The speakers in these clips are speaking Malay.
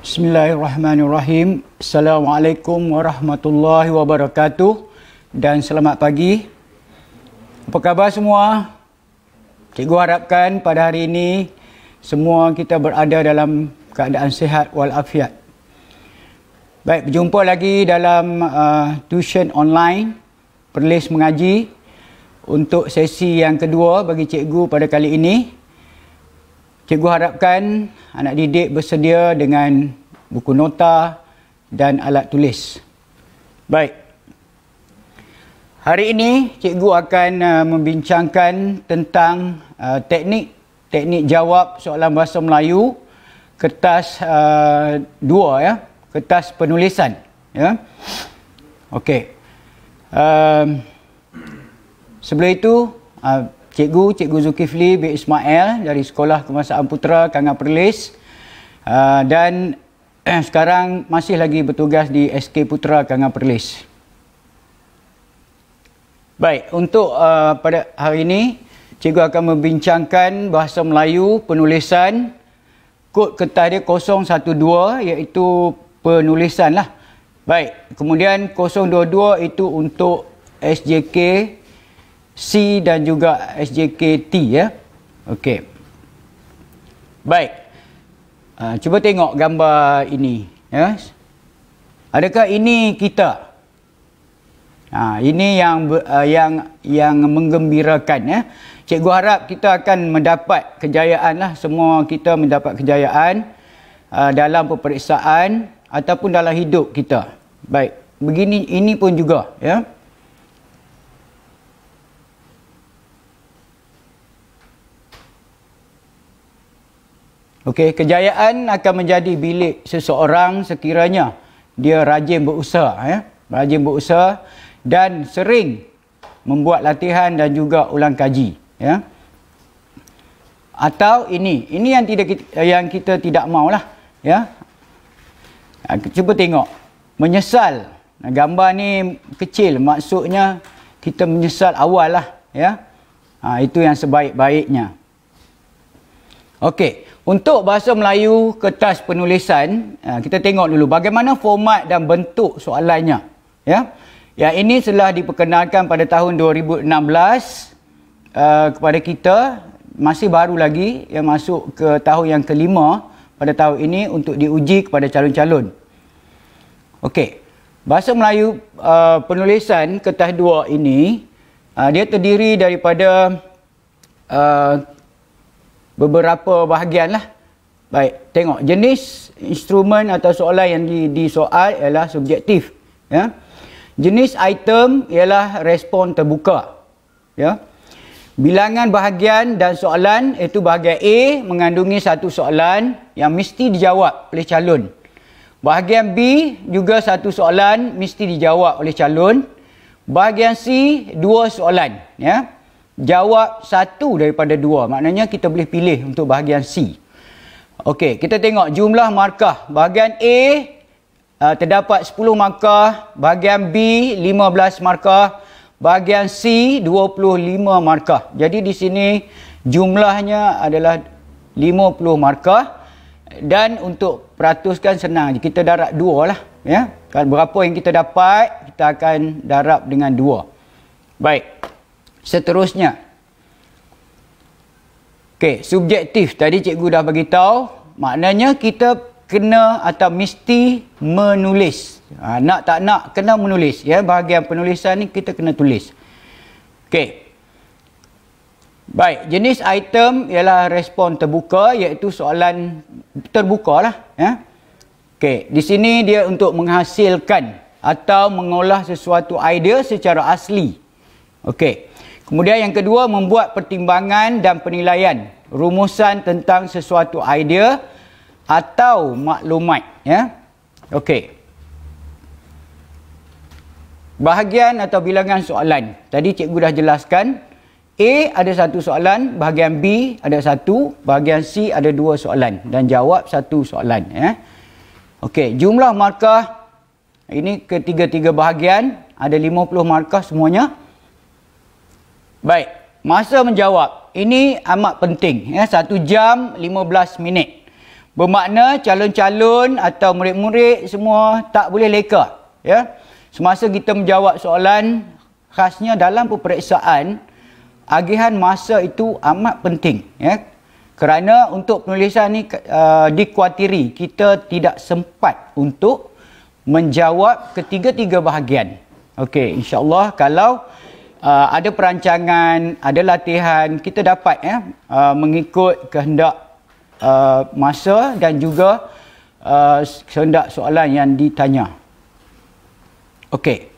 Bismillahirrahmanirrahim. Assalamualaikum warahmatullahi wabarakatuh dan selamat pagi. Apa khabar semua? Cikgu harapkan pada hari ini semua kita berada dalam keadaan sihat walafiat. Baik, berjumpa lagi dalam uh, tuition online perlis mengaji untuk sesi yang kedua bagi cikgu pada kali ini. Cikgu harapkan anak didik bersedia dengan buku nota dan alat tulis. Baik. Hari ini cikgu akan uh, membincangkan tentang teknik-teknik uh, jawab soalan bahasa Melayu kertas 2 uh, ya, kertas penulisan ya. Okey. Uh, sebelum itu uh, Cikgu, Cikgu Zulkifli B. Ismail dari Sekolah Kemasaan Putra Kangar Perlis uh, dan eh, sekarang masih lagi bertugas di SK Putra Kangar Perlis. Baik, untuk uh, pada hari ini, Cikgu akan membincangkan bahasa Melayu penulisan kod ketah dia 012 iaitu penulisan lah. Baik, kemudian 022 itu untuk SJK C dan juga SJKT ya. Okey. Baik. Uh, cuba tengok gambar ini. Ya. Adakah ini kita? Ha, ini yang uh, yang yang menggembirakan ya. Cikgu harap kita akan mendapat kejayaan lah. Semua kita mendapat kejayaan uh, dalam peperiksaan ataupun dalam hidup kita. Baik. Begini ini pun juga ya. Okey, kejayaan akan menjadi bilik seseorang sekiranya dia rajin berusaha ya. Rajin berusaha dan sering membuat latihan dan juga ulang kaji ya. Atau ini, ini yang tidak kita, yang kita tidak maulah ya. Ha, cuba tengok. Menyesal. gambar ni kecil maksudnya kita menyesal awal lah ya. Ha, itu yang sebaik-baiknya. Okey. Untuk bahasa Melayu kertas penulisan, ah, kita tengok dulu bagaimana format dan bentuk soalannya. Ya. Ya ini telah diperkenalkan pada tahun 2016 uh, ah, kepada kita masih baru lagi yang masuk ke tahun yang kelima pada tahun ini untuk diuji kepada calon-calon. Okey. Bahasa Melayu uh, penulisan kertas 2 ini uh, dia terdiri daripada uh, beberapa bahagian lah. Baik, tengok jenis instrumen atau soalan yang di, di soal ialah subjektif. Ya. Jenis item ialah respon terbuka. Ya. Bilangan bahagian dan soalan iaitu bahagian A mengandungi satu soalan yang mesti dijawab oleh calon. Bahagian B juga satu soalan mesti dijawab oleh calon. Bahagian C dua soalan. Ya jawab satu daripada dua maknanya kita boleh pilih untuk bahagian C Okey, kita tengok jumlah markah bahagian A uh, terdapat 10 markah bahagian B 15 markah bahagian C 25 markah jadi di sini jumlahnya adalah 50 markah dan untuk peratuskan senang je kita darab dua lah ya. Kan, berapa yang kita dapat kita akan darab dengan dua. baik seterusnya okey subjektif tadi cikgu dah bagi tahu maknanya kita kena atau mesti menulis ha, nak tak nak kena menulis ya bahagian penulisan ni kita kena tulis okey baik jenis item ialah respon terbuka iaitu soalan terbukalah ya okey di sini dia untuk menghasilkan atau mengolah sesuatu idea secara asli okey Kemudian yang kedua, membuat pertimbangan dan penilaian rumusan tentang sesuatu idea atau maklumat. Ya? Okey. Bahagian atau bilangan soalan. Tadi cikgu dah jelaskan. A ada satu soalan, bahagian B ada satu, bahagian C ada dua soalan dan jawab satu soalan. Ya? Okey, jumlah markah ini ketiga-tiga bahagian ada 50 markah semuanya Baik, masa menjawab ini amat penting. Ya, 1 jam belas minit. Bermakna calon-calon atau murid-murid semua tak boleh leka. Ya. Semasa kita menjawab soalan, khasnya dalam peperiksaan, agihan masa itu amat penting. Ya. Kerana untuk penulisan ini uh, dikuatiri, kita tidak sempat untuk menjawab ketiga-tiga bahagian. Okey, insyaAllah kalau... Uh, ada perancangan, ada latihan, kita dapat ya, uh, mengikut kehendak uh, masa dan juga uh, kehendak soalan yang ditanya. Okey.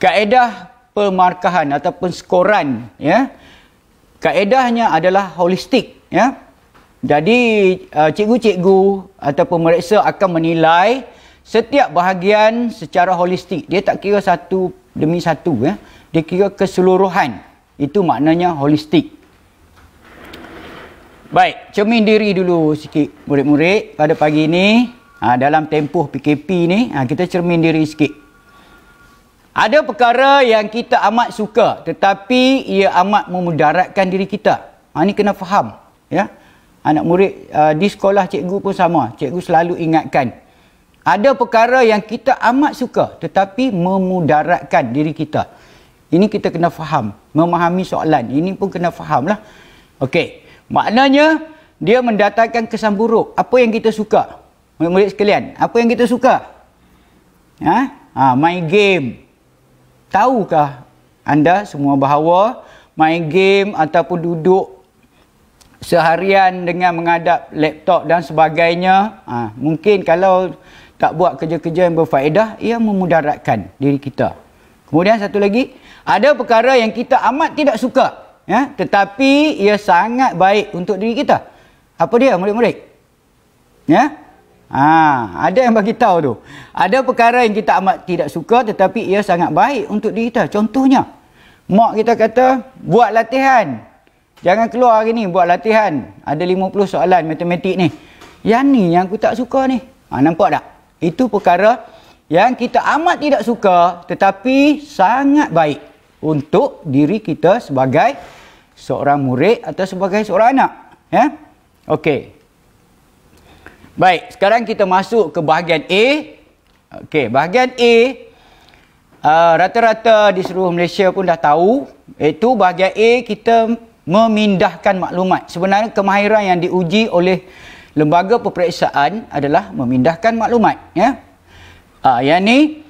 Kaedah pemarkahan ataupun skoran ya. Kaedahnya adalah holistik ya. Jadi uh, cikgu-cikgu uh, atau pemeriksa akan menilai setiap bahagian secara holistik. Dia tak kira satu demi satu ya dia kira keseluruhan itu maknanya holistik baik cermin diri dulu sikit murid-murid pada pagi ini ha, dalam tempoh PKP ni ha, kita cermin diri sikit ada perkara yang kita amat suka tetapi ia amat memudaratkan diri kita ha, ni kena faham ya anak murid uh, di sekolah cikgu pun sama cikgu selalu ingatkan ada perkara yang kita amat suka tetapi memudaratkan diri kita. Ini kita kena faham. Memahami soalan. Ini pun kena faham lah. Okey. Maknanya, dia mendatangkan kesan buruk. Apa yang kita suka? Murid-murid sekalian. Apa yang kita suka? Ha? Ha, main game. Tahukah anda semua bahawa main game ataupun duduk seharian dengan mengadap laptop dan sebagainya. Ha, mungkin kalau tak buat kerja-kerja yang berfaedah, ia memudaratkan diri kita. Kemudian satu lagi, ada perkara yang kita amat tidak suka. Ya? Tetapi ia sangat baik untuk diri kita. Apa dia murid-murid? Ya? Ha, ada yang bagi tahu tu. Ada perkara yang kita amat tidak suka tetapi ia sangat baik untuk diri kita. Contohnya, mak kita kata buat latihan. Jangan keluar hari ni buat latihan. Ada 50 soalan matematik ni. Yang ni yang aku tak suka ni. Ha, nampak tak? Itu perkara yang kita amat tidak suka tetapi sangat baik untuk diri kita sebagai seorang murid atau sebagai seorang anak. Ya? Okey. Baik, sekarang kita masuk ke bahagian A. Okey, bahagian A uh, rata-rata uh, di seluruh Malaysia pun dah tahu iaitu bahagian A kita memindahkan maklumat. Sebenarnya kemahiran yang diuji oleh lembaga peperiksaan adalah memindahkan maklumat, ya. Ah, uh, yang ni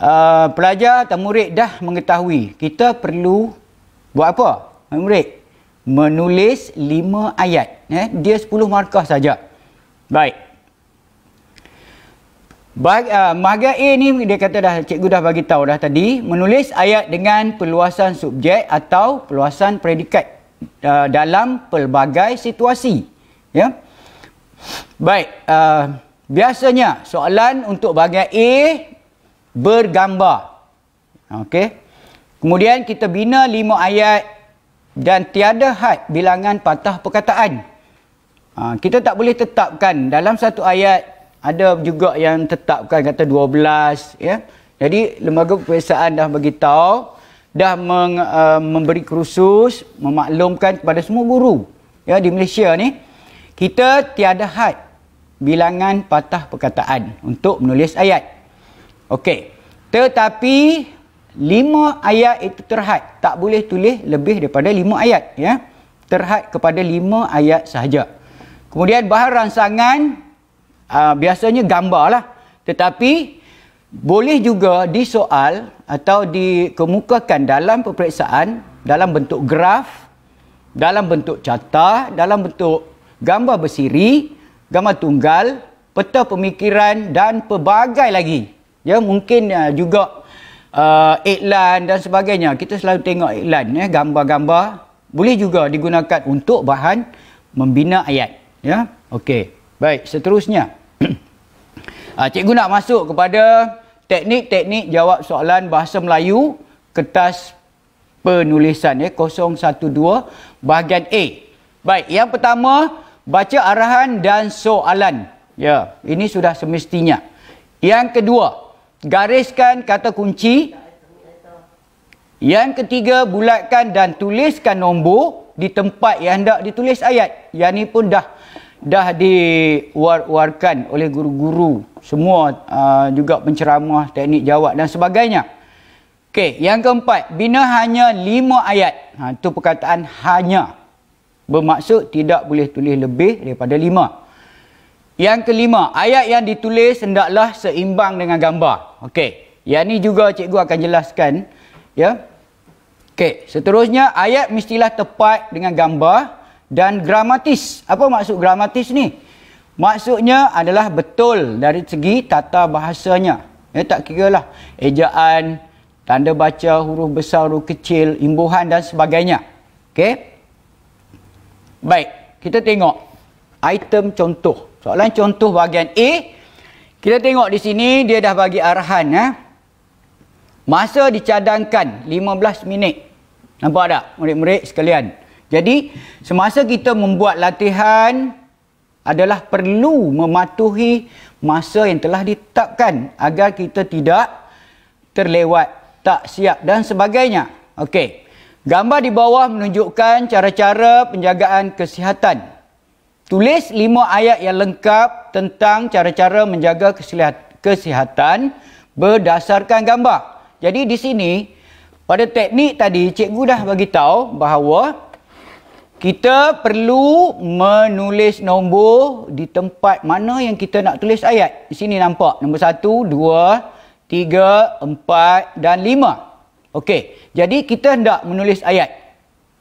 Ah, pelajar atau murid dah mengetahui kita perlu buat apa? Murid menulis 5 ayat. Eh? Dia 10 markah saja. Baik. Baik, uh, ah, bahagian A ni dia kata dah cikgu dah bagi tahu dah tadi, menulis ayat dengan perluasan subjek atau perluasan predikat uh, dalam pelbagai situasi. Ya. Yeah? Baik, uh, biasanya soalan untuk bahagian A bergambar. Okey. Kemudian kita bina lima ayat dan tiada had bilangan patah perkataan. Ha, kita tak boleh tetapkan dalam satu ayat ada juga yang tetapkan kata dua belas, ya. Jadi lembaga peperiksaan dah bagi tahu dah meng, uh, memberi kursus memaklumkan kepada semua guru ya di Malaysia ni kita tiada had bilangan patah perkataan untuk menulis ayat. Okey. Tetapi lima ayat itu terhad. Tak boleh tulis lebih daripada lima ayat. Ya. Terhad kepada lima ayat sahaja. Kemudian bahan rangsangan uh, biasanya gambar lah. Tetapi boleh juga disoal atau dikemukakan dalam peperiksaan dalam bentuk graf, dalam bentuk carta, dalam bentuk gambar bersiri, gambar tunggal, peta pemikiran dan pelbagai lagi. Ya mungkin uh, juga uh, iklan dan sebagainya. Kita selalu tengok iklan ya, gambar-gambar boleh juga digunakan untuk bahan membina ayat. Ya. Okey. Baik, seterusnya. uh, cikgu nak masuk kepada teknik-teknik jawab soalan bahasa Melayu kertas penulisan ya 012 bahagian A. Baik, yang pertama baca arahan dan soalan. Ya, ini sudah semestinya. Yang kedua, Gariskan kata kunci. Yang ketiga, bulatkan dan tuliskan nombor di tempat yang hendak ditulis ayat. Yang ini pun dah dah diwar-warkan oleh guru-guru. Semua uh, juga penceramah, teknik jawab dan sebagainya. Okey, yang keempat, bina hanya lima ayat. Itu ha, perkataan hanya. Bermaksud tidak boleh tulis lebih daripada Lima. Yang kelima, ayat yang ditulis hendaklah seimbang dengan gambar. Okey. Yang ni juga cikgu akan jelaskan, ya. Okey, seterusnya ayat mestilah tepat dengan gambar dan gramatis. Apa maksud gramatis ni? Maksudnya adalah betul dari segi tata bahasanya. Ya, tak kira lah ejaan, tanda baca, huruf besar, huruf kecil, imbuhan dan sebagainya. Okey. Baik, kita tengok item contoh. Soalan contoh bahagian A. Kita tengok di sini dia dah bagi arahan. Eh? Masa dicadangkan 15 minit. Nampak tak murid-murid sekalian? Jadi semasa kita membuat latihan adalah perlu mematuhi masa yang telah ditetapkan agar kita tidak terlewat, tak siap dan sebagainya. Okey. Gambar di bawah menunjukkan cara-cara penjagaan kesihatan. Tulis lima ayat yang lengkap tentang cara-cara menjaga kesihatan berdasarkan gambar. Jadi di sini pada teknik tadi cikgu dah bagi tahu bahawa kita perlu menulis nombor di tempat mana yang kita nak tulis ayat. Di sini nampak nombor 1, 2, 3, 4 dan 5. Okey, jadi kita hendak menulis ayat.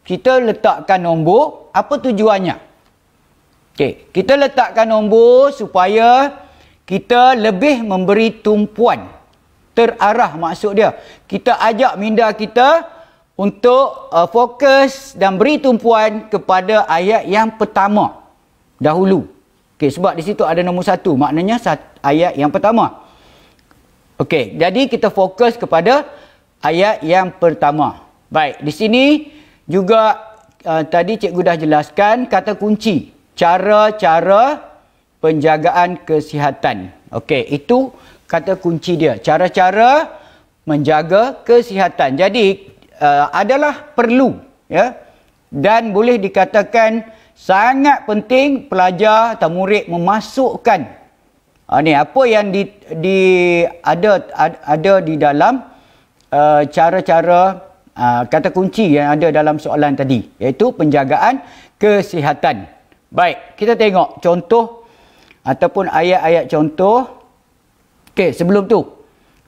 Kita letakkan nombor, apa tujuannya? Okay, kita letakkan nombor supaya kita lebih memberi tumpuan terarah maksud dia. Kita ajak minda kita untuk uh, fokus dan beri tumpuan kepada ayat yang pertama dahulu. Okay, sebab di situ ada nombor satu, maknanya satu, ayat yang pertama. Okay, jadi kita fokus kepada ayat yang pertama. Baik, di sini juga uh, tadi cikgu dah jelaskan kata kunci cara-cara penjagaan kesihatan. Okey, itu kata kunci dia. Cara-cara menjaga kesihatan. Jadi uh, adalah perlu ya dan boleh dikatakan sangat penting pelajar atau murid memasukkan uh, ni apa yang di, di ada ada di dalam eh, cara-cara uh, uh, kata kunci yang ada dalam soalan tadi iaitu penjagaan kesihatan. Baik, kita tengok contoh ataupun ayat-ayat contoh. Okey, sebelum tu.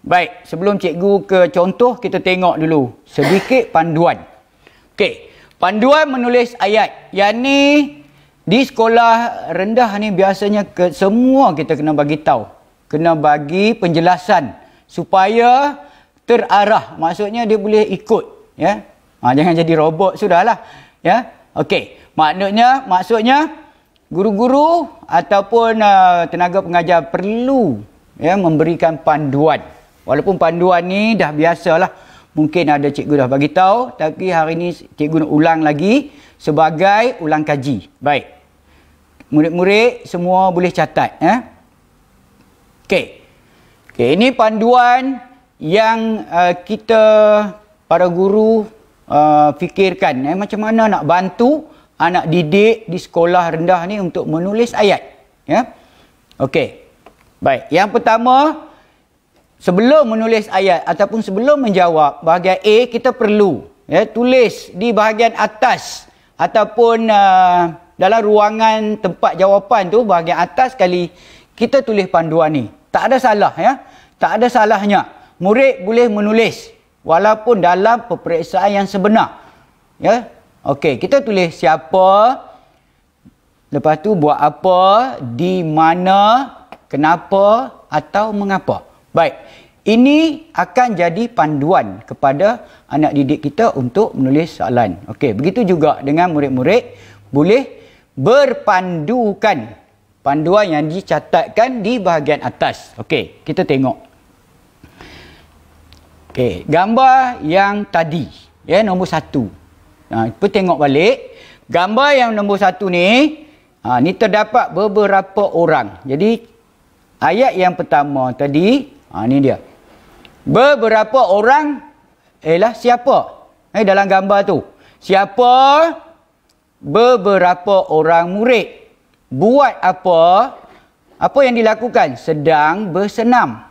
Baik, sebelum cikgu ke contoh, kita tengok dulu sedikit panduan. Okey, panduan menulis ayat. Yang ni di sekolah rendah ni biasanya ke, semua kita kena bagi tahu, kena bagi penjelasan supaya terarah. Maksudnya dia boleh ikut, ya. Ha, jangan jadi robot sudahlah, ya. Okey, maknanya maksudnya guru-guru ataupun uh, tenaga pengajar perlu ya memberikan panduan. Walaupun panduan ni dah biasalah. Mungkin ada cikgu dah bagi tahu tapi hari ni cikgu nak ulang lagi sebagai ulang kaji. Baik. Murid-murid semua boleh catat ya. Okey. Okey, ini panduan yang uh, kita para guru uh, fikirkan eh, macam mana nak bantu anak didik di sekolah rendah ni untuk menulis ayat. Ya, okay. Baik, yang pertama sebelum menulis ayat ataupun sebelum menjawab bahagian A kita perlu ya, tulis di bahagian atas ataupun uh, dalam ruangan tempat jawapan tu bahagian atas kali kita tulis panduan ni. Tak ada salah ya. Tak ada salahnya. Murid boleh menulis walaupun dalam peperiksaan yang sebenar. Ya. Okey, kita tulis siapa lepas tu buat apa, di mana, kenapa atau mengapa. Baik. Ini akan jadi panduan kepada anak didik kita untuk menulis soalan. Okey, begitu juga dengan murid-murid boleh berpandukan panduan yang dicatatkan di bahagian atas. Okey, kita tengok. Okey, gambar yang tadi. Ya, yeah, nombor satu. Ha, kita tengok balik. Gambar yang nombor satu ni, ha, ni terdapat beberapa orang. Jadi, ayat yang pertama tadi, ha, ni dia. Beberapa orang, ialah siapa? Eh, dalam gambar tu. Siapa? Beberapa orang murid. Buat apa? Apa yang dilakukan? Sedang Bersenam.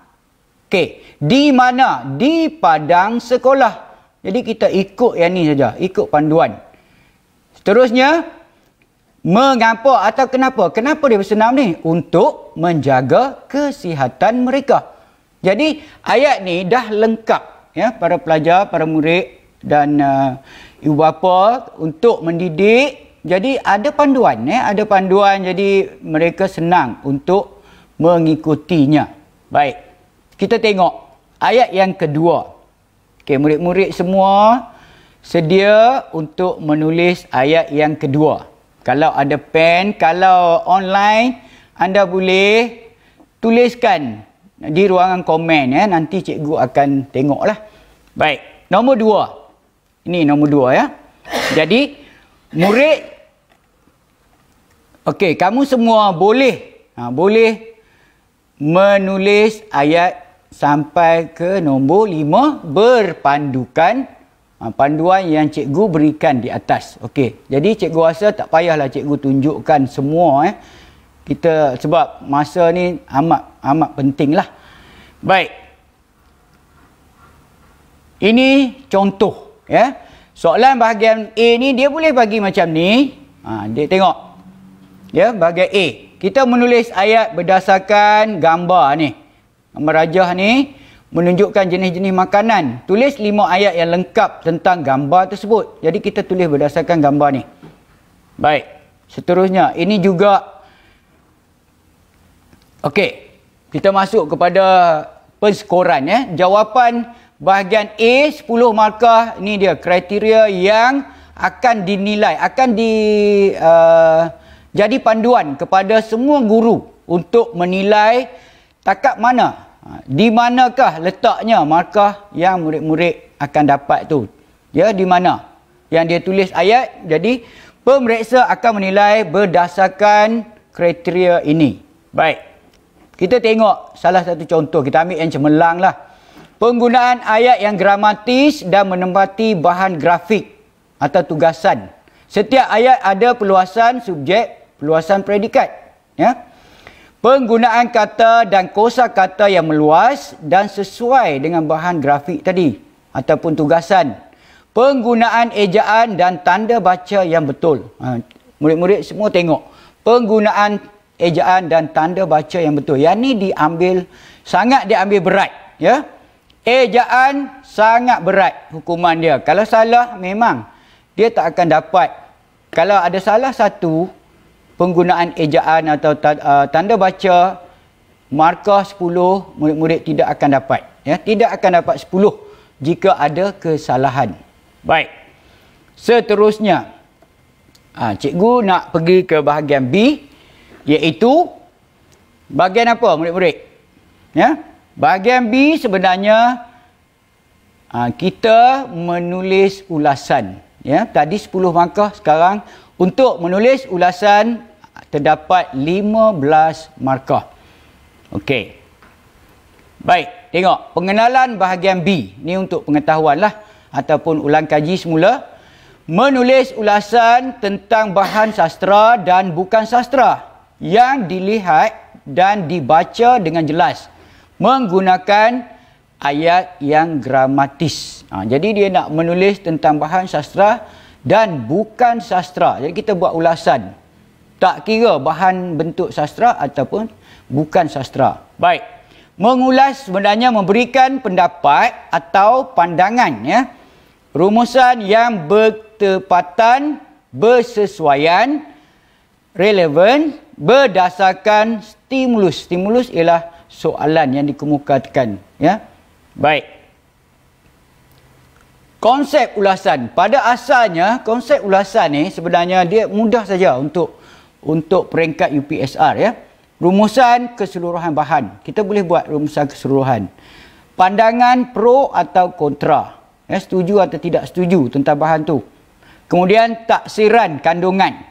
Okey, di mana? Di padang sekolah. Jadi kita ikut yang ni saja, ikut panduan. Seterusnya, mengapa atau kenapa? Kenapa dia bersenam ni? Untuk menjaga kesihatan mereka. Jadi ayat ni dah lengkap ya para pelajar, para murid dan uh, ibu bapa untuk mendidik. Jadi ada panduan ya, ada panduan jadi mereka senang untuk mengikutinya. Baik. Kita tengok ayat yang kedua. Okey, murid-murid semua sedia untuk menulis ayat yang kedua. Kalau ada pen, kalau online, anda boleh tuliskan di ruangan komen. Ya. Nanti cikgu akan tengoklah. Baik, nombor dua. Ini nombor dua ya. Jadi, murid, okey, kamu semua boleh ha, boleh menulis ayat sampai ke nombor lima berpandukan ha, panduan yang cikgu berikan di atas. Okey, jadi cikgu rasa tak payahlah cikgu tunjukkan semua eh. Kita sebab masa ni amat amat penting lah. Baik. Ini contoh ya. Yeah. Soalan bahagian A ni dia boleh bagi macam ni. Ha, dia tengok. Ya, yeah, bahagian A. Kita menulis ayat berdasarkan gambar ni. Merajah ni menunjukkan jenis-jenis makanan. Tulis lima ayat yang lengkap tentang gambar tersebut. Jadi kita tulis berdasarkan gambar ni. Baik. Seterusnya, ini juga Okey. Kita masuk kepada penskoran ya. Eh. Jawapan bahagian A 10 markah ni dia kriteria yang akan dinilai, akan di uh, jadi panduan kepada semua guru untuk menilai takat mana ha, di manakah letaknya markah yang murid-murid akan dapat tu ya di mana yang dia tulis ayat jadi pemeriksa akan menilai berdasarkan kriteria ini baik kita tengok salah satu contoh kita ambil yang cemerlang lah penggunaan ayat yang gramatis dan menempati bahan grafik atau tugasan setiap ayat ada peluasan subjek peluasan predikat ya Penggunaan kata dan kosa kata yang meluas dan sesuai dengan bahan grafik tadi ataupun tugasan. Penggunaan ejaan dan tanda baca yang betul. Ha, murid-murid semua tengok. Penggunaan ejaan dan tanda baca yang betul. Yang ini diambil, sangat diambil berat. Ya? Ejaan sangat berat hukuman dia. Kalau salah memang dia tak akan dapat. Kalau ada salah satu, penggunaan ejaan atau uh, tanda baca markah 10 murid-murid tidak akan dapat ya tidak akan dapat 10 jika ada kesalahan baik seterusnya ha, cikgu nak pergi ke bahagian B iaitu bahagian apa murid-murid ya bahagian B sebenarnya ha, kita menulis ulasan ya tadi 10 markah sekarang untuk menulis ulasan terdapat 15 markah. Okey. Baik, tengok pengenalan bahagian B. Ini untuk pengetahuan lah ataupun ulang kaji semula. Menulis ulasan tentang bahan sastra dan bukan sastra yang dilihat dan dibaca dengan jelas menggunakan ayat yang gramatis. Ha, jadi dia nak menulis tentang bahan sastra dan bukan sastra. Jadi kita buat ulasan tak kira bahan bentuk sastra ataupun bukan sastra. Baik. Mengulas sebenarnya memberikan pendapat atau pandangan ya. Rumusan yang bertepatan, bersesuaian, relevan berdasarkan stimulus. Stimulus ialah soalan yang dikemukakan ya. Baik. Konsep ulasan. Pada asalnya konsep ulasan ni sebenarnya dia mudah saja untuk untuk peringkat UPSR ya. Rumusan keseluruhan bahan. Kita boleh buat rumusan keseluruhan. Pandangan pro atau kontra. Ya, setuju atau tidak setuju tentang bahan tu. Kemudian taksiran kandungan.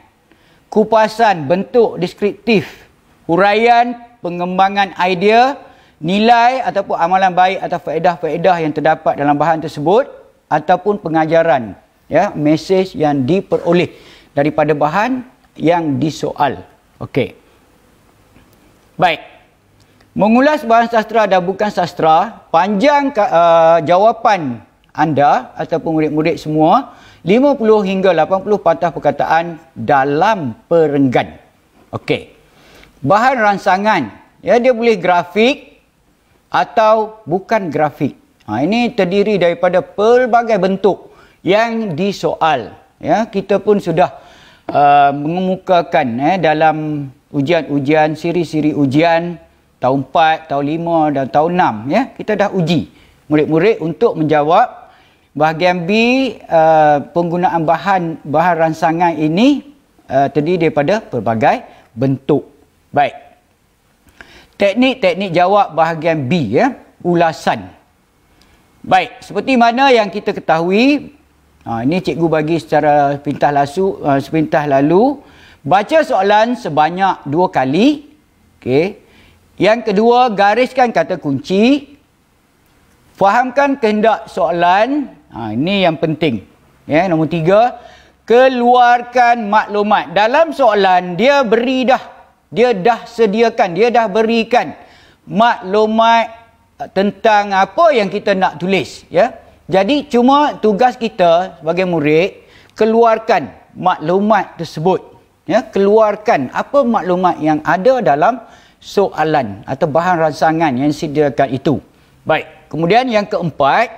Kupasan bentuk deskriptif. Huraian pengembangan idea. Nilai ataupun amalan baik atau faedah-faedah yang terdapat dalam bahan tersebut. Ataupun pengajaran. ya, Mesej yang diperoleh daripada bahan yang disoal. Okey. Baik. Mengulas bahan sastra dan bukan sastra, panjang uh, jawapan anda ataupun murid-murid semua 50 hingga 80 patah perkataan dalam perenggan. Okey. Bahan rangsangan, ya dia boleh grafik atau bukan grafik. Ha, ini terdiri daripada pelbagai bentuk yang disoal. Ya, kita pun sudah uh, mengemukakan eh, dalam ujian-ujian, siri-siri ujian tahun 4, tahun 5 dan tahun 6. Ya? Kita dah uji murid-murid untuk menjawab bahagian B uh, penggunaan bahan bahan ransangan ini uh, terdiri daripada pelbagai bentuk. Baik. Teknik-teknik jawab bahagian B ya, ulasan. Baik, seperti mana yang kita ketahui Ha, ini cikgu bagi secara pintas, lasu, uh, ha, pintas lalu. Baca soalan sebanyak dua kali. Okay. Yang kedua, gariskan kata kunci. Fahamkan kehendak soalan. Ha, ini yang penting. Yeah, nombor tiga, keluarkan maklumat. Dalam soalan, dia beri dah. Dia dah sediakan, dia dah berikan maklumat tentang apa yang kita nak tulis. Ya. Yeah. Jadi cuma tugas kita sebagai murid keluarkan maklumat tersebut. Ya, keluarkan apa maklumat yang ada dalam soalan atau bahan rangsangan yang disediakan itu. Baik, kemudian yang keempat,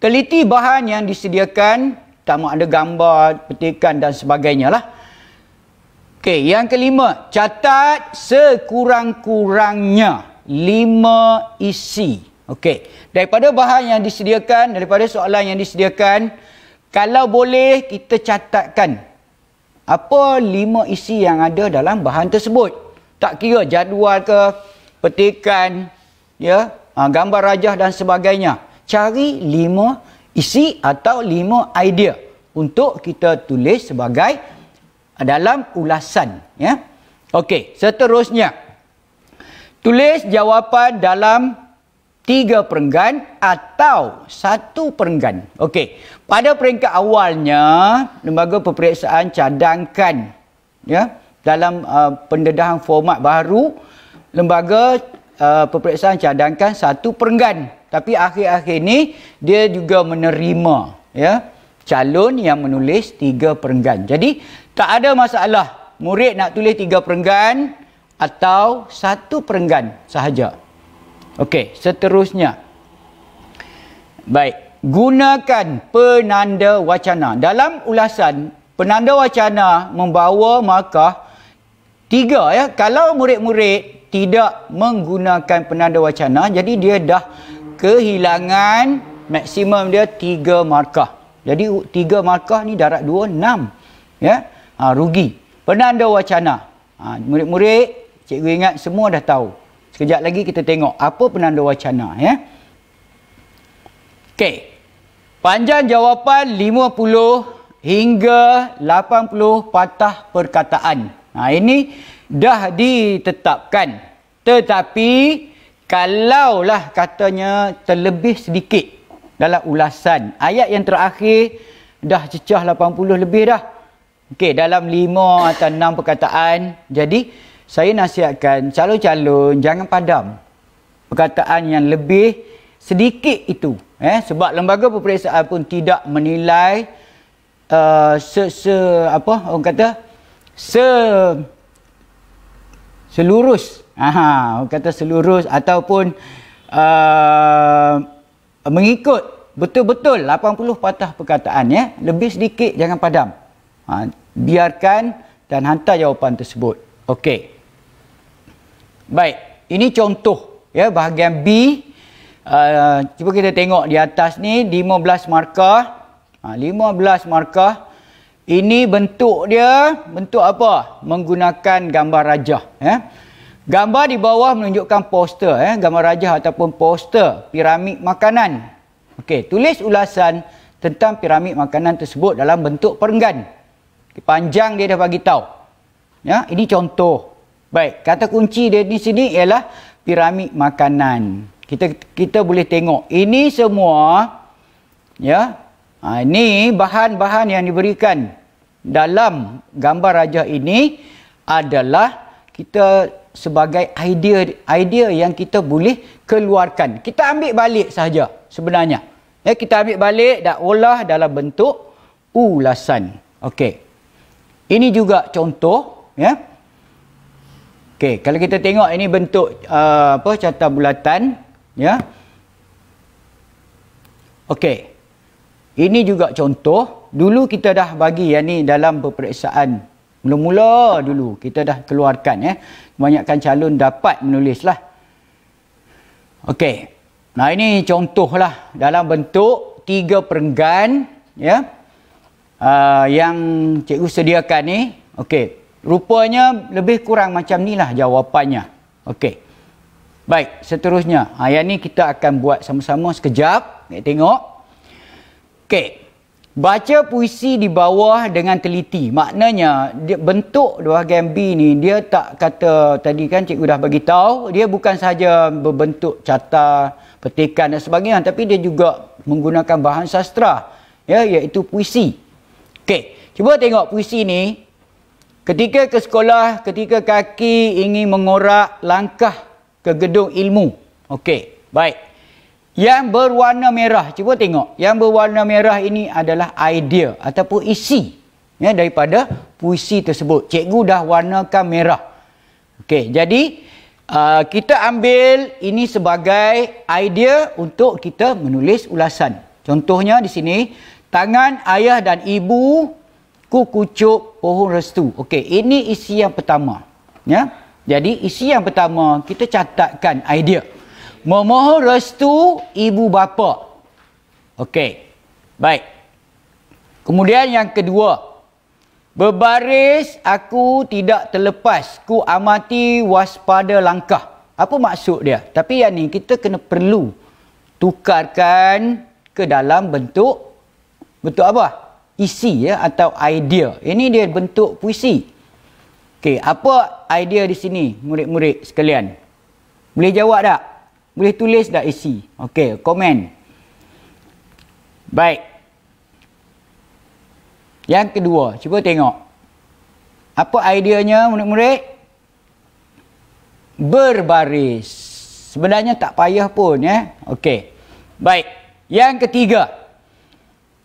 teliti bahan yang disediakan sama ada gambar, petikan dan sebagainya lah. Okey, yang kelima, catat sekurang-kurangnya lima isi Okey. Daripada bahan yang disediakan, daripada soalan yang disediakan, kalau boleh kita catatkan apa lima isi yang ada dalam bahan tersebut. Tak kira jadual ke, petikan, ya, ah, gambar rajah dan sebagainya. Cari lima isi atau lima idea untuk kita tulis sebagai dalam ulasan. Ya. Okey, seterusnya. Tulis jawapan dalam tiga perenggan atau satu perenggan. Okey, pada peringkat awalnya, lembaga peperiksaan cadangkan ya dalam uh, pendedahan format baru, lembaga uh, peperiksaan cadangkan satu perenggan. Tapi akhir-akhir ini dia juga menerima ya calon yang menulis tiga perenggan. Jadi, tak ada masalah murid nak tulis tiga perenggan atau satu perenggan sahaja. Okey, seterusnya. Baik, gunakan penanda wacana. Dalam ulasan, penanda wacana membawa markah tiga. Ya. Kalau murid-murid tidak menggunakan penanda wacana, jadi dia dah kehilangan maksimum dia tiga markah. Jadi tiga markah ni darat dua, enam. Ya. Ha, rugi. Penanda wacana. Ha, murid-murid, ha, cikgu ingat semua dah tahu. Sekejap lagi kita tengok apa penanda wacana ya. Okey. Panjang jawapan 50 hingga 80 patah perkataan. Ha, ini dah ditetapkan. Tetapi kalaulah katanya terlebih sedikit dalam ulasan. Ayat yang terakhir dah cecah 80 lebih dah. Okey, dalam 5 atau 6 perkataan. Jadi, saya nasihatkan calon-calon jangan padam perkataan yang lebih sedikit itu eh sebab lembaga peperiksaan pun tidak menilai uh, se, se apa orang kata se selurus aha orang kata selurus ataupun uh, mengikut betul-betul 80 patah perkataan ya lebih sedikit jangan padam ha, biarkan dan hantar jawapan tersebut okey Baik, ini contoh ya bahagian B. Uh, cuba kita tengok di atas ni 15 markah. Ha, 15 markah. Ini bentuk dia, bentuk apa? Menggunakan gambar rajah ya. Gambar di bawah menunjukkan poster ya, gambar rajah ataupun poster piramid makanan. Okey, tulis ulasan tentang piramid makanan tersebut dalam bentuk perenggan. Panjang dia dah bagi tahu. Ya, ini contoh. Baik, kata kunci dia di sini ialah piramid makanan. Kita kita boleh tengok ini semua ya. Ha, ini bahan-bahan yang diberikan dalam gambar raja ini adalah kita sebagai idea idea yang kita boleh keluarkan. Kita ambil balik saja sebenarnya. Ya, kita ambil balik dan olah dalam bentuk ulasan. Okey. Ini juga contoh ya. Okey, kalau kita tengok ini bentuk uh, apa carta bulatan, ya. Okey. Ini juga contoh, dulu kita dah bagi yang ni dalam peperiksaan mula-mula dulu kita dah keluarkan eh. Kebanyakan calon dapat menulis lah. Okey. Nah ini contoh lah dalam bentuk tiga perenggan ya. Uh, yang cikgu sediakan ni. Okey. Rupanya lebih kurang macam ni lah jawapannya. Okey. Baik, seterusnya. Ha, yang ni kita akan buat sama-sama sekejap. Kita tengok. Okey. Baca puisi di bawah dengan teliti. Maknanya dia, bentuk dua bahagian B ni dia tak kata tadi kan cikgu dah bagi tahu dia bukan saja berbentuk carta, petikan dan sebagainya tapi dia juga menggunakan bahan sastra ya iaitu puisi. Okey, cuba tengok puisi ni Ketika ke sekolah, ketika kaki ingin mengorak langkah ke gedung ilmu. Okey, baik. Yang berwarna merah, cuba tengok. Yang berwarna merah ini adalah idea ataupun isi ya, daripada puisi tersebut. Cikgu dah warnakan merah. Okey, jadi uh, kita ambil ini sebagai idea untuk kita menulis ulasan. Contohnya di sini, tangan ayah dan ibu ku kucuk pohon restu. Okey, ini isi yang pertama. Ya. Jadi isi yang pertama kita catatkan idea. Memohon restu ibu bapa. Okey. Baik. Kemudian yang kedua. Berbaris aku tidak terlepas, ku amati waspada langkah. Apa maksud dia? Tapi yang ni kita kena perlu tukarkan ke dalam bentuk bentuk apa? isi ya atau idea. Ini dia bentuk puisi. Okey, apa idea di sini murid-murid sekalian? Boleh jawab tak? Boleh tulis tak isi? Okey, komen. Baik. Yang kedua, cuba tengok. Apa ideanya murid-murid? Berbaris. Sebenarnya tak payah pun ya. Eh? Okey. Baik. Yang ketiga,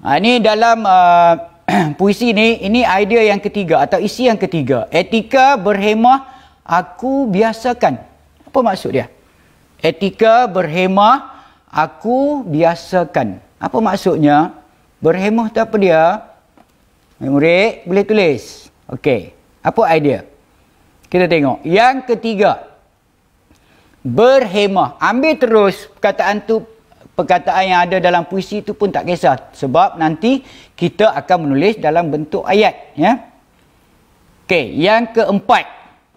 Ha, ini dalam uh, puisi ni, ini idea yang ketiga atau isi yang ketiga. Etika berhemah aku biasakan. Apa maksud dia? Etika berhemah aku biasakan. Apa maksudnya? Berhemah tu apa dia? Murid boleh tulis. Okey. Apa idea? Kita tengok. Yang ketiga. Berhemah. Ambil terus perkataan tu perkataan yang ada dalam puisi itu pun tak kisah sebab nanti kita akan menulis dalam bentuk ayat ya okey yang keempat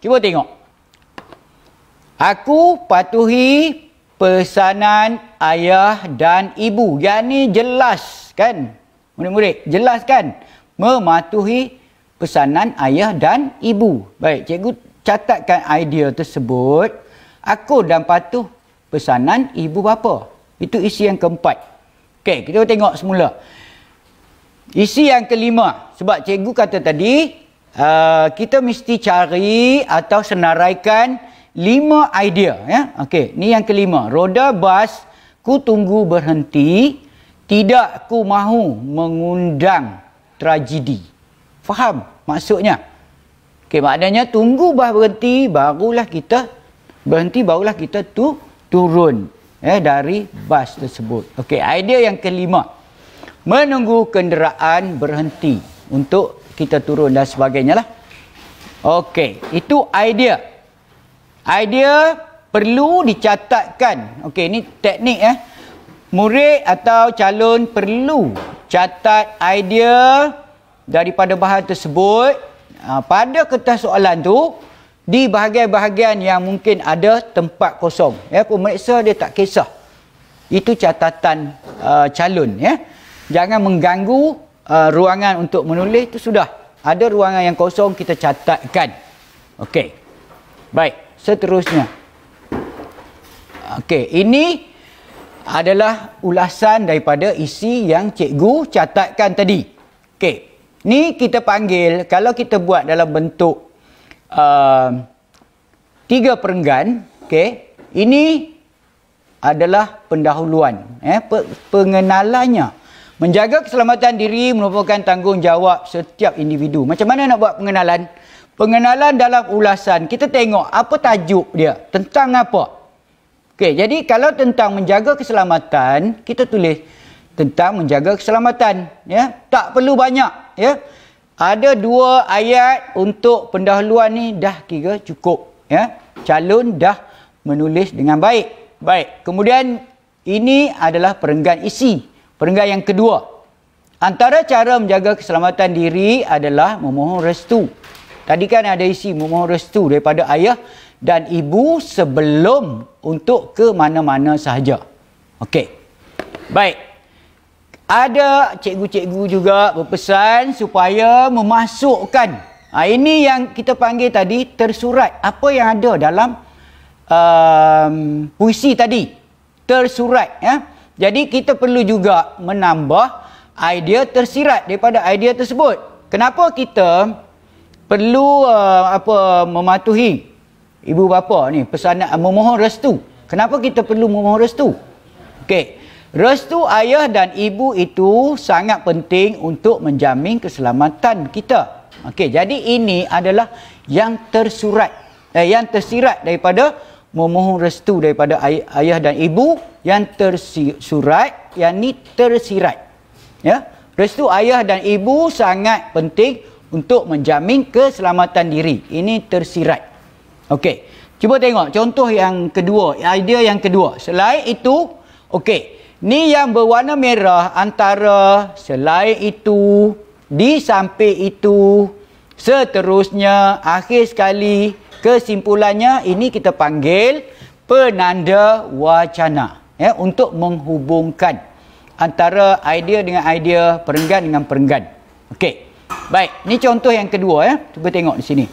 cuba tengok aku patuhi pesanan ayah dan ibu yang ni jelas kan murid-murid jelas kan mematuhi pesanan ayah dan ibu baik cikgu catatkan idea tersebut aku dan patuh pesanan ibu bapa itu isi yang keempat. Okey, kita tengok semula. Isi yang kelima. Sebab cikgu kata tadi, uh, kita mesti cari atau senaraikan lima idea. Ya? Okey, ni yang kelima. Roda bas ku tunggu berhenti, tidak ku mahu mengundang tragedi. Faham maksudnya? Okey, maknanya tunggu bas berhenti, barulah kita berhenti, barulah kita tu turun eh, dari bas tersebut. Okey, idea yang kelima. Menunggu kenderaan berhenti untuk kita turun dan sebagainya lah. Okey, itu idea. Idea perlu dicatatkan. Okey, ini teknik eh. Murid atau calon perlu catat idea daripada bahan tersebut ah, pada kertas soalan tu di bahagian-bahagian yang mungkin ada tempat kosong ya pemeriksa dia tak kisah itu catatan uh, calon ya jangan mengganggu uh, ruangan untuk menulis itu sudah ada ruangan yang kosong kita catatkan okey baik seterusnya okey ini adalah ulasan daripada isi yang cikgu catatkan tadi okey ni kita panggil kalau kita buat dalam bentuk Um, tiga perenggan, okey. Ini adalah pendahuluan, eh pengenalannya. Menjaga keselamatan diri merupakan tanggungjawab setiap individu. Macam mana nak buat pengenalan? Pengenalan dalam ulasan. Kita tengok apa tajuk dia, tentang apa? Okey, jadi kalau tentang menjaga keselamatan, kita tulis tentang menjaga keselamatan, ya. Tak perlu banyak, ya ada dua ayat untuk pendahuluan ni dah kira cukup ya calon dah menulis dengan baik baik kemudian ini adalah perenggan isi perenggan yang kedua antara cara menjaga keselamatan diri adalah memohon restu tadi kan ada isi memohon restu daripada ayah dan ibu sebelum untuk ke mana-mana sahaja okey baik ada cikgu-cikgu juga berpesan supaya memasukkan ha, ini yang kita panggil tadi tersurat apa yang ada dalam um, puisi tadi tersurat ya jadi kita perlu juga menambah idea tersirat daripada idea tersebut kenapa kita perlu uh, apa mematuhi ibu bapa ni pesanan memohon restu kenapa kita perlu memohon restu okey Restu ayah dan ibu itu sangat penting untuk menjamin keselamatan kita. Okey, jadi ini adalah yang tersurat eh, yang tersirat daripada memohon restu daripada ay ayah dan ibu yang tersurat, yang ni tersirat. Ya. Restu ayah dan ibu sangat penting untuk menjamin keselamatan diri. Ini tersirat. Okey. Cuba tengok contoh yang kedua, idea yang kedua. Selain itu, okey Ni yang berwarna merah antara selain itu, di samping itu, seterusnya, akhir sekali, kesimpulannya ini kita panggil penanda wacana. Ya, untuk menghubungkan antara idea dengan idea, perenggan dengan perenggan. Okey. Baik, ni contoh yang kedua ya. Cuba tengok di sini.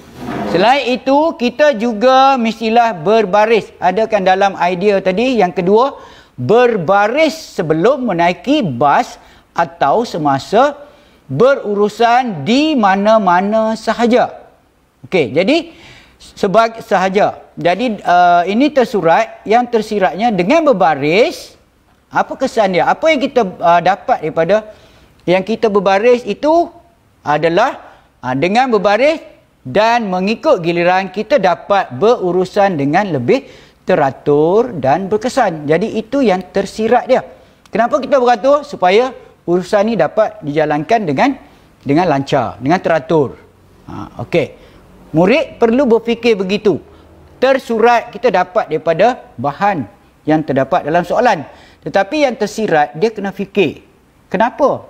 Selain itu, kita juga mestilah berbaris. Adakan dalam idea tadi yang kedua, berbaris sebelum menaiki bas atau semasa berurusan di mana-mana sahaja. Okey, jadi sebagai sahaja. Jadi uh, ini tersurat yang tersiratnya dengan berbaris apa kesan dia? Apa yang kita uh, dapat daripada yang kita berbaris itu adalah uh, dengan berbaris dan mengikut giliran kita dapat berurusan dengan lebih teratur dan berkesan. Jadi itu yang tersirat dia. Kenapa kita beratur? Supaya urusan ni dapat dijalankan dengan dengan lancar, dengan teratur. Ha, Okey. Murid perlu berfikir begitu. Tersurat kita dapat daripada bahan yang terdapat dalam soalan. Tetapi yang tersirat, dia kena fikir. Kenapa?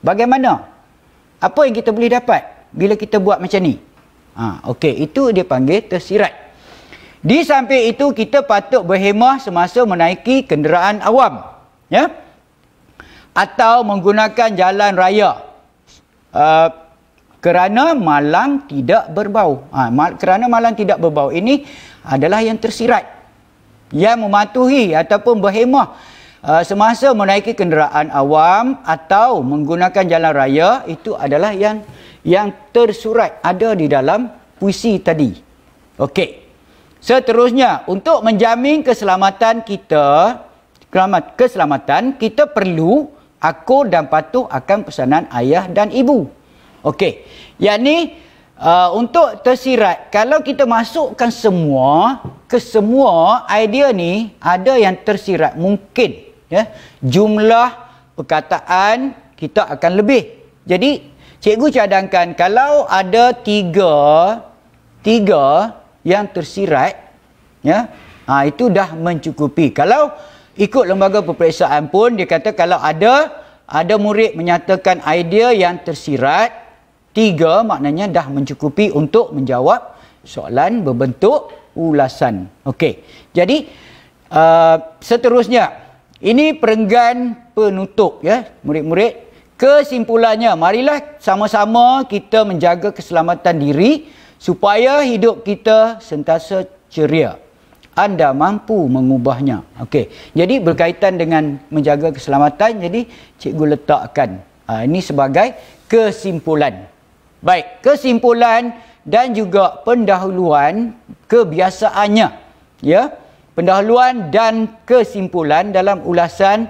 Bagaimana? Apa yang kita boleh dapat bila kita buat macam ni? Ha, Okey, itu dia panggil tersirat. Di samping itu kita patut berhemah semasa menaiki kenderaan awam. Ya? Atau menggunakan jalan raya. Uh, kerana malang tidak berbau. Ha, mal, kerana malang tidak berbau. Ini adalah yang tersirat. Yang mematuhi ataupun berhemah uh, semasa menaiki kenderaan awam atau menggunakan jalan raya itu adalah yang yang tersurat ada di dalam puisi tadi. Okey. Seterusnya, untuk menjamin keselamatan kita, keselamatan kita perlu akur dan patuh akan pesanan ayah dan ibu. Okey. Yang ni uh, untuk tersirat, kalau kita masukkan semua ke semua idea ni ada yang tersirat mungkin ya. Jumlah perkataan kita akan lebih. Jadi cikgu cadangkan kalau ada tiga tiga yang tersirat ya ha, itu dah mencukupi kalau ikut lembaga peperiksaan pun dia kata kalau ada ada murid menyatakan idea yang tersirat tiga maknanya dah mencukupi untuk menjawab soalan berbentuk ulasan okey jadi uh, seterusnya ini perenggan penutup ya murid-murid kesimpulannya marilah sama-sama kita menjaga keselamatan diri supaya hidup kita sentiasa ceria anda mampu mengubahnya okey jadi berkaitan dengan menjaga keselamatan jadi cikgu letakkan uh, ini sebagai kesimpulan baik kesimpulan dan juga pendahuluan kebiasaannya ya pendahuluan dan kesimpulan dalam ulasan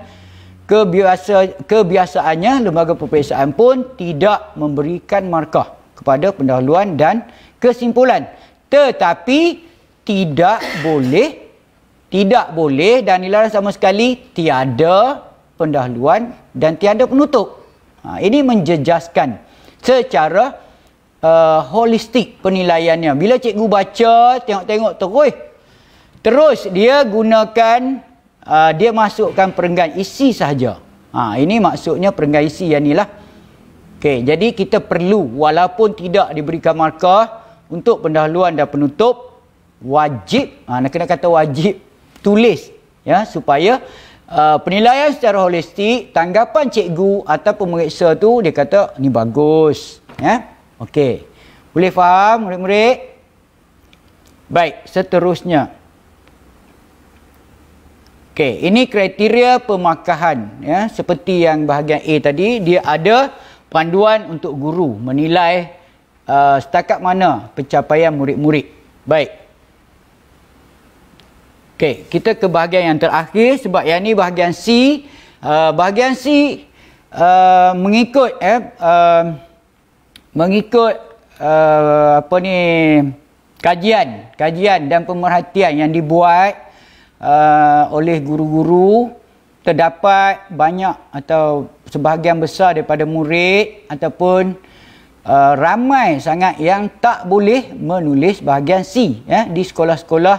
kebiasa kebiasaannya lembaga peperiksaan pun tidak memberikan markah kepada pendahuluan dan kesimpulan tetapi tidak boleh tidak boleh dan dilarang sama sekali tiada pendahuluan dan tiada penutup ha, ini menjejaskan secara uh, holistik penilaiannya bila cikgu baca tengok-tengok terus terus dia gunakan uh, dia masukkan perenggan isi sahaja ha, ini maksudnya perenggan isi yang inilah Okay, jadi kita perlu walaupun tidak diberikan markah untuk pendahuluan dan penutup wajib ha, nak kena kata wajib tulis ya supaya uh, penilaian secara holistik tanggapan cikgu atau pemeriksa tu dia kata ni bagus ya okey boleh faham murid-murid baik seterusnya okey ini kriteria pemakahan ya seperti yang bahagian A tadi dia ada panduan untuk guru menilai uh, setakat mana pencapaian murid-murid. Baik. Okey, kita ke bahagian yang terakhir sebab yang ni bahagian C. Uh, bahagian C uh, mengikut eh, uh, mengikut uh, apa ni kajian, kajian dan pemerhatian yang dibuat uh, oleh guru-guru terdapat banyak atau sebahagian besar daripada murid ataupun uh, ramai sangat yang tak boleh menulis bahagian C ya di sekolah-sekolah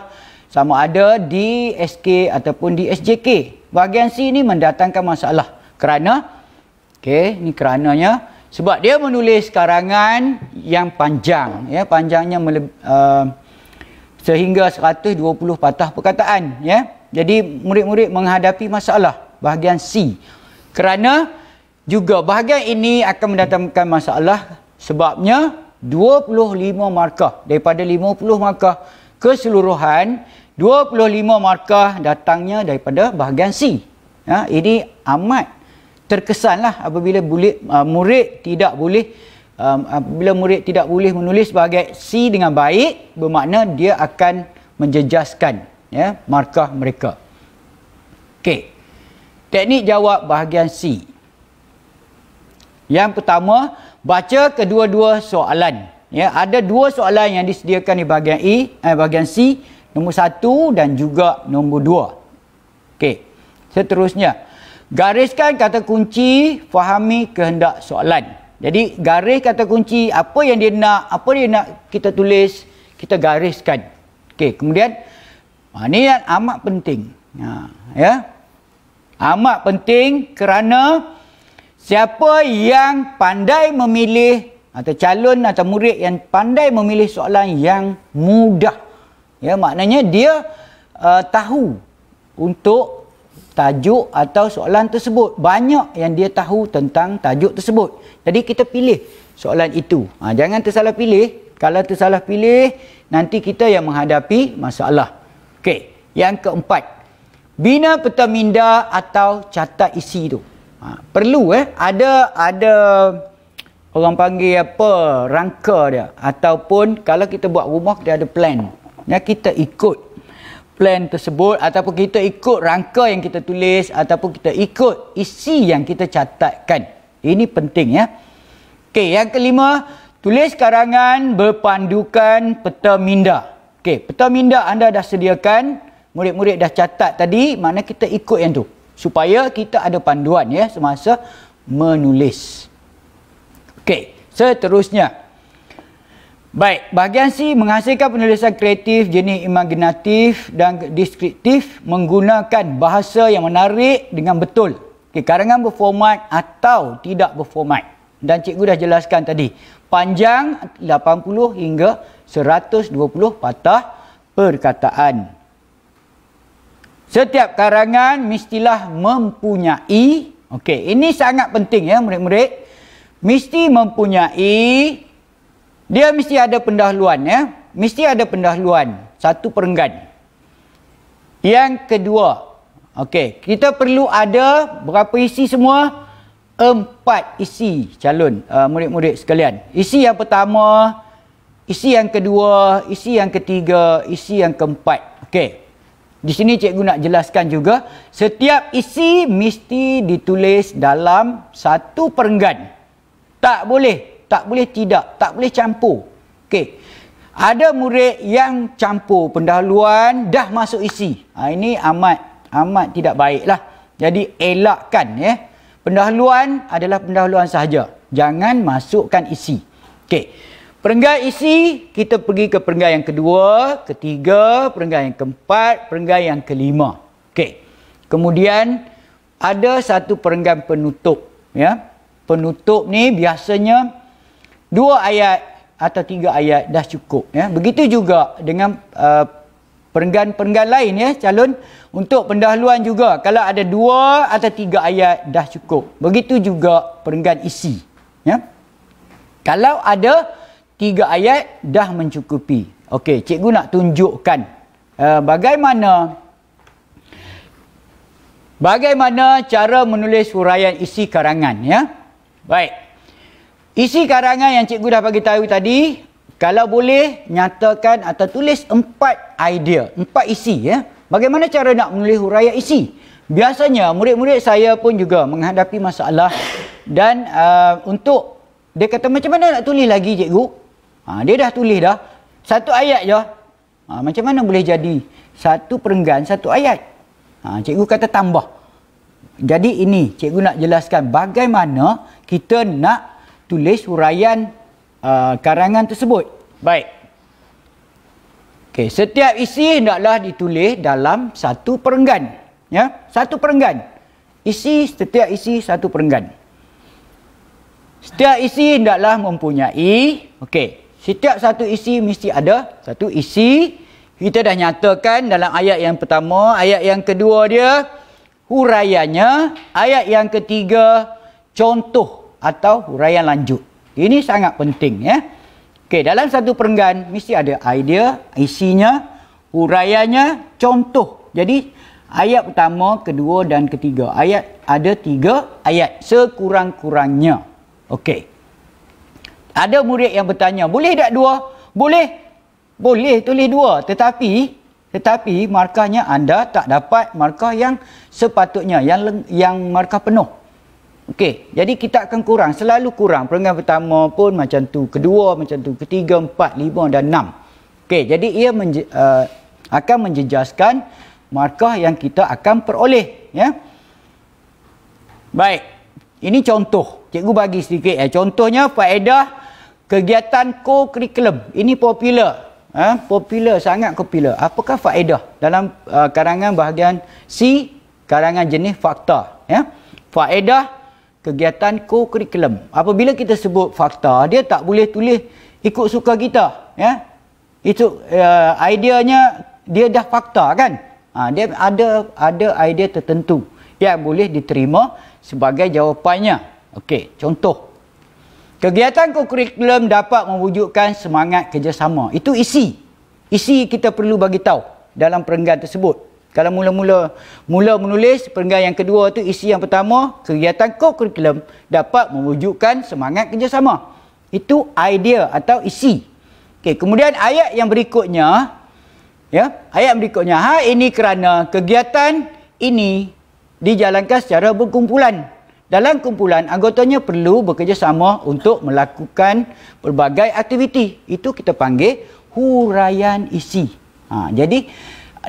sama ada di SK ataupun di SJK. Bahagian C ni mendatangkan masalah kerana okey ni kerananya sebab dia menulis karangan yang panjang ya panjangnya meleb- uh, sehingga 120 patah perkataan ya. Jadi murid-murid menghadapi masalah bahagian C. Kerana juga bahagian ini akan mendatangkan masalah Sebabnya 25 markah daripada 50 markah keseluruhan 25 markah datangnya daripada bahagian C. Ya, ini amat terkesanlah apabila bulit, uh, murid tidak boleh um, bila murid tidak boleh menulis bahagian C dengan baik bermakna dia akan menjejaskan ya markah mereka. Okey. Teknik jawab bahagian C. Yang pertama baca kedua-dua soalan ya ada dua soalan yang disediakan di bahagian E eh, bahagian C nombor satu dan juga nombor dua. okey seterusnya gariskan kata kunci fahami kehendak soalan jadi garis kata kunci apa yang dia nak apa dia nak kita tulis kita gariskan okey kemudian ini ha, amat penting ha, ya amat penting kerana Siapa yang pandai memilih atau calon atau murid yang pandai memilih soalan yang mudah. Ya, maknanya dia uh, tahu untuk tajuk atau soalan tersebut. Banyak yang dia tahu tentang tajuk tersebut. Jadi kita pilih soalan itu. Ha, jangan tersalah pilih. Kalau tersalah pilih, nanti kita yang menghadapi masalah. Okey, yang keempat. Bina peta minda atau catat isi itu. Ha, perlu eh ada ada orang panggil apa rangka dia ataupun kalau kita buat rumah dia ada plan. Ya kita ikut plan tersebut ataupun kita ikut rangka yang kita tulis ataupun kita ikut isi yang kita catatkan. Ini penting ya. Okey, yang kelima, tulis karangan berpandukan peta minda. Okey, peta minda anda dah sediakan, murid-murid dah catat tadi, mana kita ikut yang tu supaya kita ada panduan ya semasa menulis. Okey, seterusnya. Baik, bahagian C menghasilkan penulisan kreatif jenis imaginatif dan deskriptif menggunakan bahasa yang menarik dengan betul. Okey, karangan berformat atau tidak berformat. Dan cikgu dah jelaskan tadi, panjang 80 hingga 120 patah perkataan. Setiap karangan mestilah mempunyai. Okey, ini sangat penting ya murid-murid. Mesti mempunyai dia mesti ada pendahuluan ya. Mesti ada pendahuluan, satu perenggan. Yang kedua, okey, kita perlu ada berapa isi semua? Empat isi calon uh, murid-murid uh, sekalian. Isi yang pertama, isi yang kedua, isi yang ketiga, isi yang keempat. Okey. Di sini cikgu nak jelaskan juga setiap isi mesti ditulis dalam satu perenggan. Tak boleh, tak boleh tidak, tak boleh campur. Okey. Ada murid yang campur pendahuluan dah masuk isi. Ha, ini amat amat tidak baiklah. Jadi elakkan ya. Pendahuluan adalah pendahuluan sahaja. Jangan masukkan isi. Okey. Perenggan isi, kita pergi ke perenggan yang kedua, ketiga, perenggan yang keempat, perenggan yang kelima. Okey. Kemudian, ada satu perenggan penutup. ya Penutup ni biasanya dua ayat atau tiga ayat dah cukup. ya Begitu juga dengan uh, perenggan-perenggan lain ya calon untuk pendahuluan juga. Kalau ada dua atau tiga ayat dah cukup. Begitu juga perenggan isi. ya Kalau ada tiga ayat dah mencukupi. Okey, cikgu nak tunjukkan uh, bagaimana bagaimana cara menulis huraian isi karangan ya. Baik. Isi karangan yang cikgu dah bagi tahu tadi, kalau boleh nyatakan atau tulis empat idea, empat isi ya. Bagaimana cara nak menulis huraian isi? Biasanya murid-murid saya pun juga menghadapi masalah dan uh, untuk dia kata macam mana nak tulis lagi cikgu? Ha, dia dah tulis dah. Satu ayat je. Ha, macam mana boleh jadi? Satu perenggan, satu ayat. Ha, cikgu kata tambah. Jadi ini cikgu nak jelaskan bagaimana kita nak tulis huraian uh, karangan tersebut. Baik. Okay, setiap isi hendaklah ditulis dalam satu perenggan. Ya, satu perenggan. Isi setiap isi satu perenggan. Setiap isi hendaklah mempunyai okey. Setiap satu isi mesti ada satu isi. Kita dah nyatakan dalam ayat yang pertama, ayat yang kedua dia huraiannya, ayat yang ketiga contoh atau huraian lanjut. Ini sangat penting ya. Okey, dalam satu perenggan mesti ada idea, isinya, huraiannya, contoh. Jadi ayat pertama, kedua dan ketiga. Ayat ada tiga ayat sekurang-kurangnya. Okey. Ada murid yang bertanya, boleh tak dua? Boleh. Boleh tulis dua. Tetapi, tetapi markahnya anda tak dapat markah yang sepatutnya, yang yang markah penuh. Okey, jadi kita akan kurang. Selalu kurang. Perenggan pertama pun macam tu. Kedua macam tu. Ketiga, empat, lima dan enam. Okey, jadi ia menje, uh, akan menjejaskan markah yang kita akan peroleh. Ya? Baik, ini contoh. Cikgu bagi sedikit. Ya. Contohnya, faedah kegiatan co-curriculum ini popular eh? popular sangat popular apakah faedah dalam uh, karangan bahagian C karangan jenis fakta ya faedah kegiatan co-curriculum apabila kita sebut fakta dia tak boleh tulis ikut suka kita ya itu uh, ideanya dia dah fakta kan ha, dia ada ada idea tertentu yang boleh diterima sebagai jawapannya okey contoh Kegiatan kurikulum dapat mewujudkan semangat kerjasama. Itu isi. Isi kita perlu bagi tahu dalam perenggan tersebut. Kalau mula-mula mula menulis perenggan yang kedua tu isi yang pertama, kegiatan kurikulum dapat mewujudkan semangat kerjasama. Itu idea atau isi. Okey, kemudian ayat yang berikutnya ya, ayat berikutnya, ha ini kerana kegiatan ini dijalankan secara berkumpulan dalam kumpulan anggotanya perlu bekerjasama untuk melakukan pelbagai aktiviti itu kita panggil huraian isi ha, jadi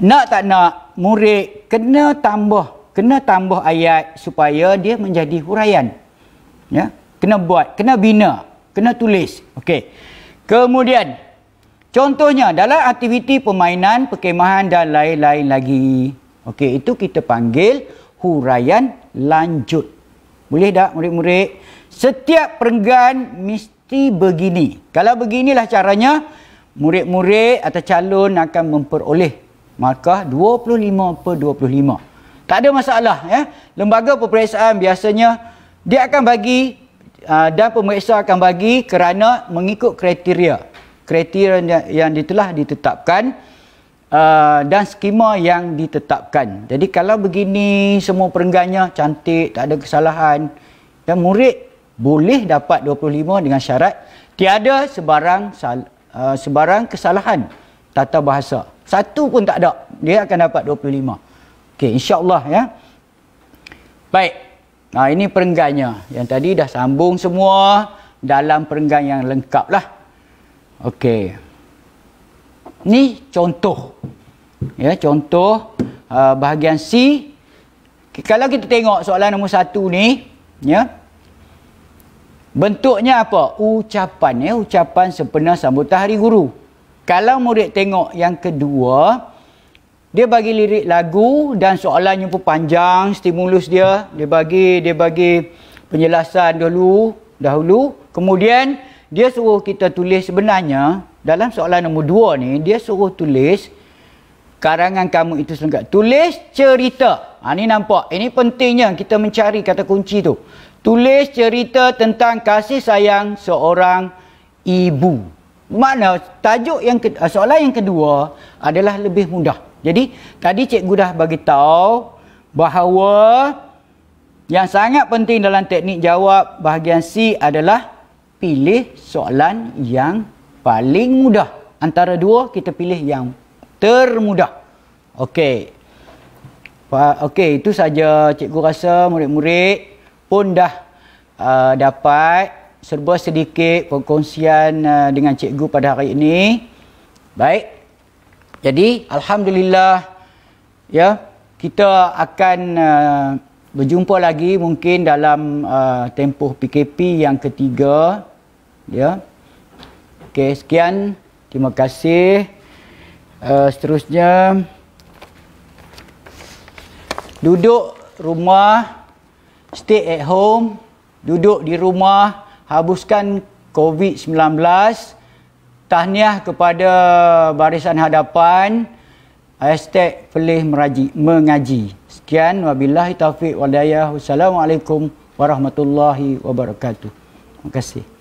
nak tak nak murid kena tambah kena tambah ayat supaya dia menjadi huraian ya kena buat kena bina kena tulis okey kemudian contohnya dalam aktiviti permainan perkemahan dan lain-lain lagi okey itu kita panggil huraian lanjut boleh tak murid-murid? Setiap perenggan mesti begini. Kalau beginilah caranya, murid-murid atau calon akan memperoleh markah 25 per 25. Tak ada masalah. Ya? Lembaga peperiksaan biasanya dia akan bagi ah, dan pemeriksa akan bagi kerana mengikut kriteria. Kriteria yang telah ditetapkan. Ah, dan skema yang ditetapkan. Jadi kalau begini semua perengganya cantik, tak ada kesalahan dan murid boleh dapat 25 dengan syarat tiada sebarang uh, sebarang kesalahan tata bahasa. Satu pun tak ada, dia akan dapat 25. Okey, insya-Allah ya. Baik. Nah, ini perengganya. Yang tadi dah sambung semua dalam perenggan yang lengkaplah. lah. Okey ni contoh ya contoh uh, bahagian C kalau kita tengok soalan nombor satu ni ya bentuknya apa ucapan ya ucapan sepenuh sambut hari guru kalau murid tengok yang kedua dia bagi lirik lagu dan soalannya pun panjang stimulus dia dia bagi dia bagi penjelasan dulu dahulu kemudian dia suruh kita tulis sebenarnya dalam soalan nombor dua ni dia suruh tulis karangan kamu itu selengkap tulis cerita ha, ni nampak ini pentingnya kita mencari kata kunci tu tulis cerita tentang kasih sayang seorang ibu mana tajuk yang ke, eh, soalan yang kedua adalah lebih mudah jadi tadi cikgu dah bagi tahu bahawa yang sangat penting dalam teknik jawab bahagian C adalah pilih soalan yang paling mudah antara dua kita pilih yang termudah okey okey itu saja cikgu rasa murid-murid pun dah uh, dapat serba sedikit perkongsian uh, dengan cikgu pada hari ini baik jadi alhamdulillah ya kita akan uh, berjumpa lagi mungkin dalam uh, tempoh PKP yang ketiga ya yeah. Okey, sekian. Terima kasih. Uh, seterusnya, duduk rumah, stay at home, duduk di rumah, habuskan COVID-19. Tahniah kepada barisan hadapan. Hashtag Mengaji. Sekian. Wabillahi taufiq walayah. Wassalamualaikum warahmatullahi wabarakatuh. Terima kasih.